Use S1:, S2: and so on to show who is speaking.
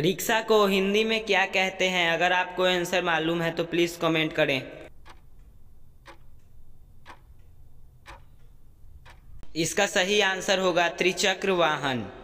S1: rickshaw को हिंदी में क्या कहते हैं अगर आपको आंसर मालूम है तो प्लीज़ कमेंट करें इसका सही आंसर होगा त्रिचक्र वाहन